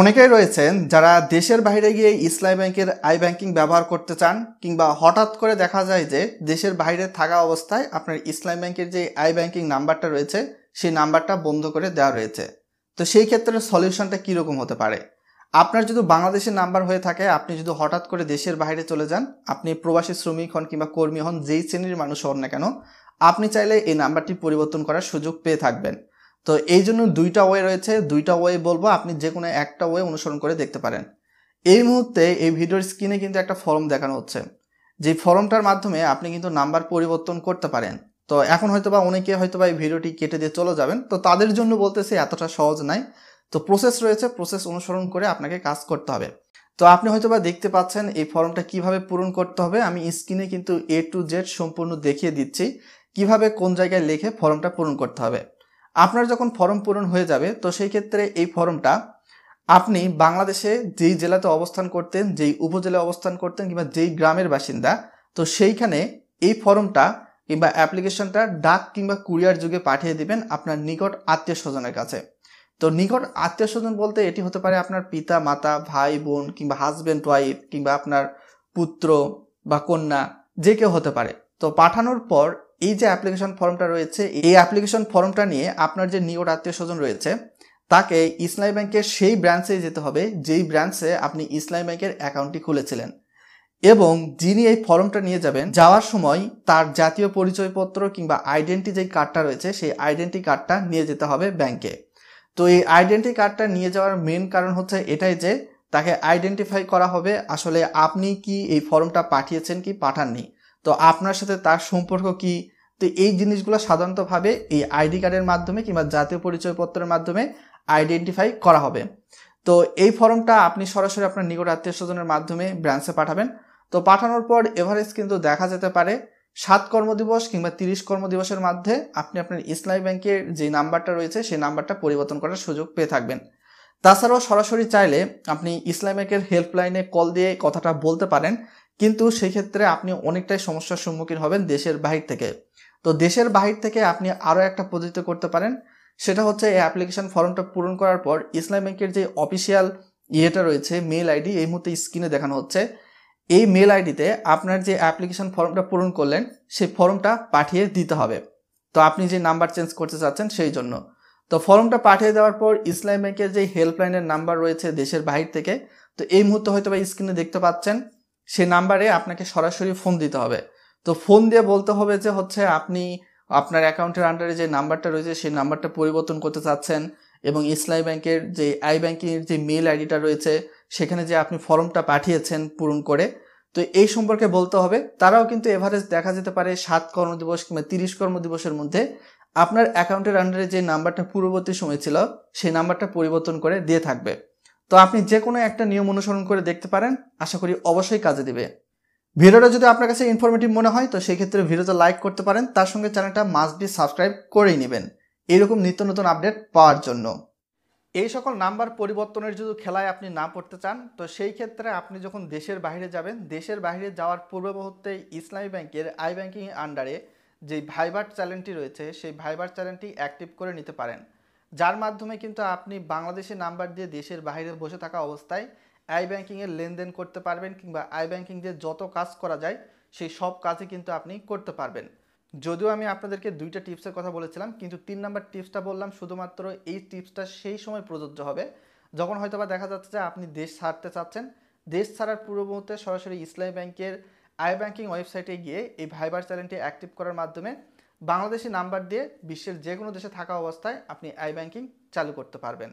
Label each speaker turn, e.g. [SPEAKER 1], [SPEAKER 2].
[SPEAKER 1] অনেকেই রয়েছেন যারা দেশের বাইরে গিয়ে ইসলাম ব্যাংকের আই ব্যাংকিং ব্যবহার করতে চান কিংবা হঠাৎ করে দেখা যায় যে দেশের বাইরে থাকা অবস্থায় আপনার ইসলাম ব্যাংকের যে আই ব্যাংকিং নাম্বারটা রয়েছে সেই নাম্বারটা বন্ধ করে দেওয়া রয়েছে তো সেই ক্ষেত্রে সলিউশনটা কীরকম হতে পারে আপনার যদি বাংলাদেশের নাম্বার হয়ে থাকে আপনি যদি হঠাৎ করে দেশের বাইরে চলে যান আপনি প্রবাসী শ্রমিক হন কিংবা কর্মী হন যেই শ্রেণীর মানুষ হন না কেন আপনি চাইলে এই নাম্বারটি পরিবর্তন করার সুযোগ পেয়ে থাকবেন তো এই জন্য দুইটা ওয়ে রয়েছে দুইটা ওয়ে বলবো আপনি যে কোনো একটা ওয়ে অনুসরণ করে দেখতে পারেন এই মুহূর্তে এই ভিডিওর স্ক্রিনে কিন্তু একটা ফর্ম দেখানো হচ্ছে যে ফর্মটার মাধ্যমে আপনি কিন্তু নাম্বার পরিবর্তন করতে পারেন তো এখন হয়তোবা অনেকে হয়তোবা এই ভিডিওটি কেটে দিয়ে চলে যাবেন তো তাদের জন্য সে এতটা সহজ নাই তো প্রসেস রয়েছে প্রসেস অনুসরণ করে আপনাকে কাজ করতে হবে তো আপনি হয়তোবা দেখতে পাচ্ছেন এই ফর্মটা কিভাবে পূরণ করতে হবে আমি স্ক্রিনে কিন্তু এ টু জেড সম্পূর্ণ দেখিয়ে দিচ্ছি কিভাবে কোন জায়গায় লিখে ফর্মটা পূরণ করতে হবে আপনার যখন ফর্ম পূরণ হয়ে যাবে তো সেই ক্ষেত্রে এই ফর্মটা আপনি বাংলাদেশে যেই জেলাতে অবস্থান করতেন যেই উপজেলায় অবস্থান করতেন কিংবা যেই গ্রামের বাসিন্দা তো সেইখানে এই ফর্মটা কিংবা অ্যাপ্লিকেশনটা ডাক কিংবা কুরিয়ার যুগে পাঠিয়ে দিবেন আপনার নিকট আত্মীয় স্বজনের কাছে তো নিকট আত্মীয় স্বজন বলতে এটি হতে পারে আপনার পিতা মাতা ভাই বোন কিংবা হাজব্যান্ড ওয়াইফ কিংবা আপনার পুত্র বা কন্যা যে কেউ হতে পারে তো পাঠানোর পর এই যে অ্যাপ্লিকেশন ফর্মটা রয়েছে এই অ্যাপ্লিকেশন ফর্মটা নিয়ে আপনার যে নিয়োগ আত্মীয় স্বজন রয়েছে তাকে ইসলামী ব্যাংকের সেই ব্রাঞ্চে যেতে হবে যেই ব্রাঞ্চে আপনি ইসলামী ব্যাংকের অ্যাকাউন্টটি খুলেছিলেন এবং যিনি এই ফর্মটা নিয়ে যাবেন যাওয়ার সময় তার জাতীয় পরিচয়পত্র কিংবা আইডেন্টি যে কার্ডটা রয়েছে সেই আইডেন্টি কার্ডটা নিয়ে যেতে হবে ব্যাংকে তো এই আইডেন্টি কার্ডটা নিয়ে যাওয়ার মেন কারণ হচ্ছে এটাই যে তাকে আইডেন্টিফাই করা হবে আসলে আপনি কি এই ফর্মটা পাঠিয়েছেন কি পাঠাননি তো আপনার সাথে তার সম্পর্ক কি তো এই জিনিসগুলো সাধারণতভাবে এই আইডি কার্ডের মাধ্যমে কিংবা জাতীয় পরিচয়পত্রের মাধ্যমে আইডেন্টিফাই করা হবে তো এই ফর্মটা আপনি সরাসরি আপনার নিকট আত্মীয় স্বজনের মাধ্যমে ব্রাঞ্চে পাঠাবেন তো পাঠানোর পর এভারেজ কিন্তু দেখা যেতে পারে সাত কর্মদিবস কিংবা তিরিশ কর্মদিবসের মধ্যে আপনি আপনার ইসলামী ব্যাংকের যে নাম্বারটা রয়েছে সেই নাম্বারটা পরিবর্তন করার সুযোগ পেয়ে থাকবেন তাছাড়াও সরাসরি চাইলে আপনি ইসলাম ব্যাংকের হেল্পলাইনে কল দিয়ে কথাটা বলতে পারেন কিন্তু সেক্ষেত্রে আপনি অনেকটাই সমস্যার সম্মুখীন হবেন দেশের বাহির থেকে তো দেশের বাহির থেকে আপনি আরও একটা পদ্ধতি করতে পারেন সেটা হচ্ছে এই অ্যাপ্লিকেশন ফর্মটা পূরণ করার পর ইসলাম ব্যাংকের যে অফিসিয়াল ইয়েটা রয়েছে মেল আইডি এই মুহূর্তে স্ক্রিনে দেখানো হচ্ছে এই মেল আইডিতে আপনার যে অ্যাপ্লিকেশান ফর্মটা পূরণ করলেন সেই ফর্মটা পাঠিয়ে দিতে হবে তো আপনি যে নাম্বার চেঞ্জ করতে চাচ্ছেন সেই জন্য তো ফর্মটা পাঠিয়ে দেওয়ার পর ইসলাম ব্যাংকের যে হেল্পলাইনের নাম্বার রয়েছে দেশের বাহির থেকে তো এই মুহূর্তে হয়তো বা স্ক্রিনে দেখতে পাচ্ছেন সে নাম্বারে আপনাকে সরাসরি ফোন দিতে হবে তো ফোন দিয়ে বলতে হবে যে হচ্ছে আপনি আপনার অ্যাকাউন্টের আন্ডারে যে নাম্বারটা রয়েছে সেই নাম্বারটা পরিবর্তন করতে চাচ্ছেন এবং ইসলামী ব্যাংকের যে আই ব্যাংকিংয়ের যে মেল আইডিটা রয়েছে সেখানে যে আপনি ফর্মটা পাঠিয়েছেন পূরণ করে তো এই সম্পর্কে বলতে হবে তারাও কিন্তু এভারেজ দেখা যেতে পারে সাত কর্মদিবস কিংবা তিরিশ কর্মদিবসের মধ্যে আপনার অ্যাকাউন্টের আন্ডারে যে নাম্বারটা পূর্ববর্তী সময় ছিল সেই নাম্বারটা পরিবর্তন করে দিয়ে থাকবে তো আপনি যে কোনো একটা নিয়ম অনুসরণ করে দেখতে পারেন আশা করি অবশ্যই কাজে দিবে ভিডিওটা যদি আপনার কাছে ইনফরমেটিভ মনে হয় তো সেই ক্ষেত্রে ভিডিওটা লাইক করতে পারেন তার সঙ্গে চ্যানেলটা মাস্ট বি সাবস্ক্রাইব করেই নেবেন এরকম নিত্য নতুন আপডেট পাওয়ার জন্য এই সকল নাম্বার পরিবর্তনের যদি খেলায় আপনি না পড়তে চান তো সেই ক্ষেত্রে আপনি যখন দেশের বাইরে যাবেন দেশের বাইরে যাওয়ার পূর্ব মুহূর্তে ইসলামী ব্যাংকের আই ব্যাংকিং আন্ডারে যে ভাইবার চ্যানেলটি রয়েছে সেই ভাইবার চ্যানেলটি অ্যাক্টিভ করে নিতে পারেন যার মাধ্যমে কিন্তু আপনি বাংলাদেশের নাম্বার দিয়ে দেশের বাইরে বসে থাকা অবস্থায় আই ব্যাংকিংয়ের লেনদেন করতে পারবেন কিংবা আই ব্যাংকিং দিয়ে যত কাজ করা যায় সেই সব কাজই কিন্তু আপনি করতে পারবেন যদিও আমি আপনাদেরকে দুইটা টিপসের কথা বলেছিলাম কিন্তু তিন নাম্বার টিপসটা বললাম শুধুমাত্র এই টিপসটা সেই সময় প্রযোজ্য হবে যখন হয়তো বা দেখা যাচ্ছে যে আপনি দেশ ছাড়তে চাচ্ছেন দেশ ছাড়ার পূর্ব মুহূর্তে সরাসরি ইসলামী ব্যাংকের আই ব্যাংকিং ওয়েবসাইটে গিয়ে এই ভাইবার চ্যানেলটি অ্যাক্টিভ করার মাধ্যমে বাংলাদেশি নাম্বার দিয়ে বিশ্বের যে কোনো দেশে থাকা অবস্থায় আপনি আই ব্যাংকিং চালু করতে পারবেন